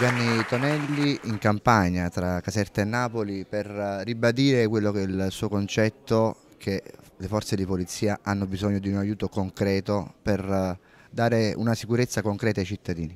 Gianni Tonelli in campagna tra Caserta e Napoli per eh, ribadire quello che è il suo concetto che le forze di polizia hanno bisogno di un aiuto concreto per eh, dare una sicurezza concreta ai cittadini.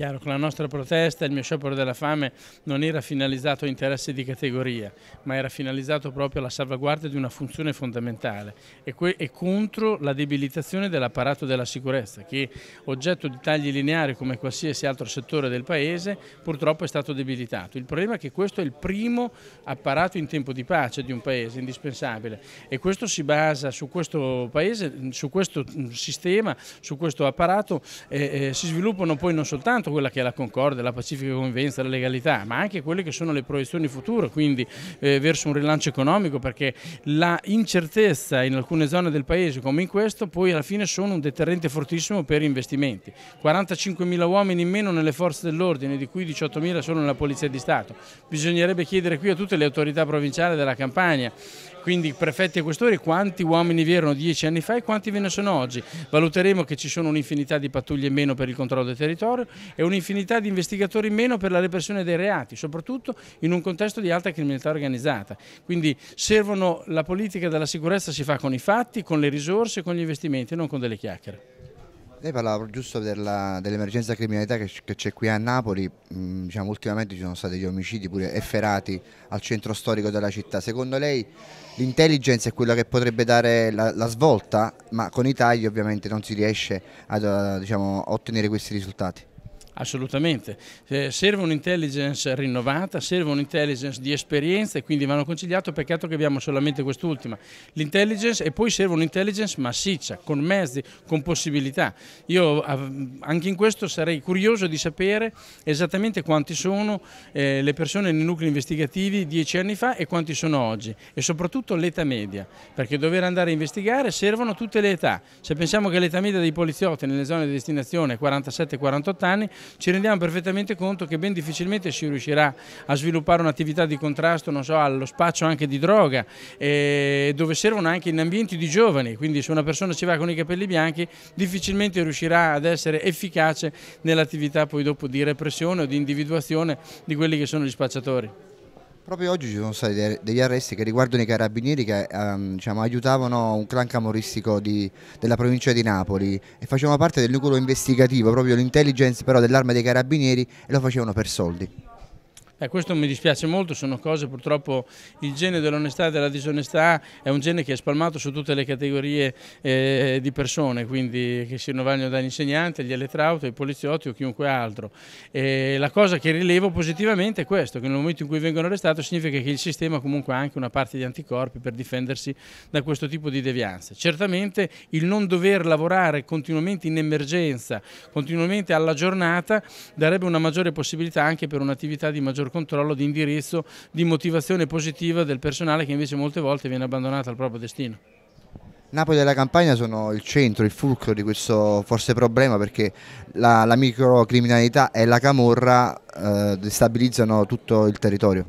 Chiaro che la nostra protesta, il mio sciopero della fame non era finalizzato a interessi di categoria, ma era finalizzato proprio alla salvaguardia di una funzione fondamentale e, e contro la debilitazione dell'apparato della sicurezza che oggetto di tagli lineari come qualsiasi altro settore del Paese purtroppo è stato debilitato. Il problema è che questo è il primo apparato in tempo di pace di un Paese indispensabile e questo si basa su questo Paese, su questo mm, sistema, su questo apparato, eh, eh, si sviluppano poi non soltanto soltanto certo quella che è la concordia, la pacifica convivenza, la legalità, ma anche quelle che sono le proiezioni future, quindi eh, verso un rilancio economico, perché la incertezza in alcune zone del paese come in questo poi alla fine sono un deterrente fortissimo per investimenti. 45.000 uomini in meno nelle forze dell'ordine, di cui 18.000 sono nella Polizia di Stato. Bisognerebbe chiedere qui a tutte le autorità provinciali della campagna quindi prefetti e questori quanti uomini vi erano dieci anni fa e quanti ve ne sono oggi. Valuteremo che ci sono un'infinità di pattuglie in meno per il controllo del territorio e un'infinità di investigatori in meno per la repressione dei reati, soprattutto in un contesto di alta criminalità organizzata. Quindi servono la politica della sicurezza si fa con i fatti, con le risorse, con gli investimenti, non con delle chiacchiere. Lei parlava giusto dell'emergenza criminalità che, c'è qui a Napoli, mm, diciamo, ultimamente ci sono stati degli omicidi pure efferati al centro storico della città, secondo lei l'intelligence è quella che potrebbe dare la, la, svolta, ma con i tagli ovviamente non si riesce a, a eh, diciamo, ottenere questi risultati? assolutamente. Eh, serve un'intelligence rinnovata, serve un'intelligence di esperienza e quindi vanno conciliato, peccato che abbiamo solamente quest'ultima. L'intelligence e poi serve un'intelligence massiccia, con mezzi, con possibilità. Io anche in questo sarei curioso di sapere esattamente quanti sono eh, le persone nei nuclei investigativi dieci anni fa e quanti sono oggi e soprattutto l'età media, perché dover andare a investigare servono tutte le età. Se pensiamo che l'età media dei poliziotti nelle zone di destinazione è 47-48 anni, ci rendiamo perfettamente conto che ben difficilmente si riuscirà a sviluppare un'attività di contrasto so, allo spaccio anche di droga, eh, dove servono anche in ambienti di giovani, quindi se una persona ci va con i capelli bianchi difficilmente riuscirà ad essere efficace nell'attività poi dopo di repressione o di individuazione di quelli che sono gli spacciatori. Proprio oggi ci sono stati degli arresti che riguardano i carabinieri che ehm, diciamo, aiutavano un clan camoristico di, della provincia di Napoli e facevano parte del nucleo investigativo, proprio l'intelligence però dell'arma dei carabinieri e lo facevano per soldi. Eh, questo mi dispiace molto, sono cose purtroppo, il gene dell'onestà e della disonestà è un gene che è spalmato su tutte le categorie eh, di persone, quindi che siano vaglio dagli insegnanti, agli elettrauti, ai poliziotti o chiunque altro. E la cosa che rilevo positivamente è questo, che nel momento in cui vengono arrestati significa che il sistema comunque ha anche una parte di anticorpi per difendersi da questo tipo di devianze. Certamente il non dover lavorare continuamente in emergenza, continuamente alla giornata, darebbe una maggiore possibilità anche per un'attività di maggior controllo di indirizzo, di motivazione positiva del personale che invece molte volte viene abbandonato al proprio destino. Napoli e la Campania sono il centro, il fulcro di questo forse problema perché la, la microcriminalità e la camorra eh, destabilizzano tutto il territorio.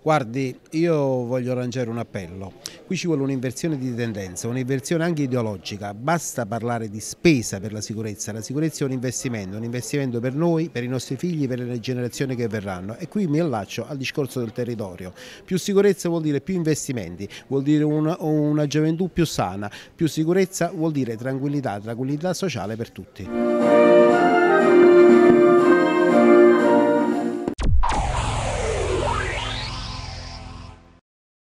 Guardi, io voglio lanciare un appello. Qui ci vuole un'inversione di tendenza, un'inversione anche ideologica. Basta parlare di spesa per la sicurezza. La sicurezza è un investimento, un investimento per noi, per i nostri figli, per le generazioni che verranno. E qui mi allaccio al discorso del territorio. Più sicurezza vuol dire più investimenti, vuol dire una, una gioventù più sana, più sicurezza vuol dire tranquillità, tranquillità sociale per tutti.